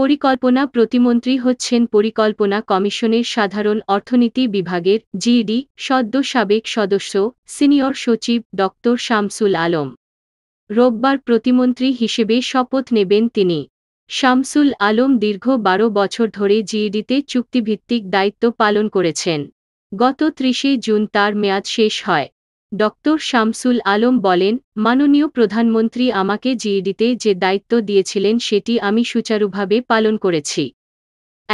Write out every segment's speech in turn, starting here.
পরিকল্পনা প্রতিমন্ত্রী হচ্ছেন পরিকল্পনা কমিশনের সাধারণ অর্থনীতি বিভাগের জিডি সদ্য সাবেক সদস্য সিনিয়র সচিব ড শামসুল আলম রোববার প্রতিমন্ত্রী হিসেবে শপথ নেবেন তিনি শামসুল আলম দীর্ঘ বারো বছর ধরে জিইডিতে চুক্তিভিত্তিক দায়িত্ব পালন করেছেন গত ত্রিশে জুন তার মেয়াদ শেষ হয় ডক্টর শামসুল আলম বলেন মাননীয় প্রধানমন্ত্রী আমাকে জিইডিতে যে দায়িত্ব দিয়েছিলেন সেটি আমি সুচারুভাবে পালন করেছি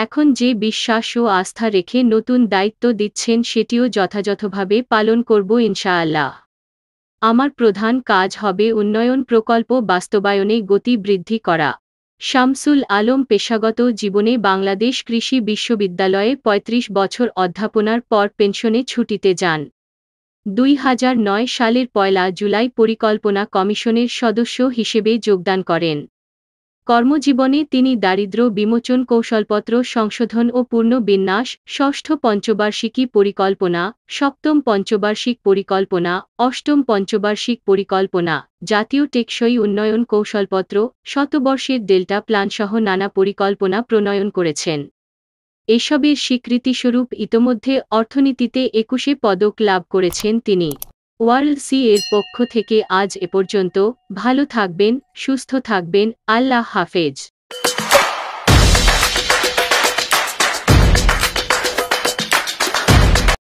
এখন যে বিশ্বাস ও আস্থা রেখে নতুন দায়িত্ব দিচ্ছেন সেটিও যথাযথভাবে পালন করব ইনশাআল্লাহ আমার প্রধান কাজ হবে উন্নয়ন প্রকল্প বাস্তবায়নে গতি বৃদ্ধি করা শামসুল আলম পেশাগত জীবনে বাংলাদেশ কৃষি বিশ্ববিদ্যালয়ে ৩৫ বছর অধ্যাপনার পর পেনশনে ছুটিতে যান দুই সালের পয়লা জুলাই পরিকল্পনা কমিশনের সদস্য হিসেবে যোগদান করেন কর্মজীবনে তিনি দারিদ্র বিমোচন কৌশলপত্র সংশোধন ও পূর্ণ বিন্যাস ষষ্ঠ পঞ্চবার্ষিকী পরিকল্পনা সপ্তম পঞ্চবার্ষিক পরিকল্পনা অষ্টম পঞ্চবার্ষিক পরিকল্পনা জাতীয় টেকসই উন্নয়ন কৌশলপত্র শতবর্ষের ডেল্টা প্ল্যানসহ নানা পরিকল্পনা প্রণয়ন করেছেন এসবের স্বীকৃতিস্বরূপ ইতোমধ্যে অর্থনীতিতে একুশে পদক লাভ করেছেন তিনি ওয়ার্ল্ড সি এর পক্ষ থেকে আজ এ পর্যন্ত ভালো থাকবেন সুস্থ থাকবেন আল্লাহ হাফেজ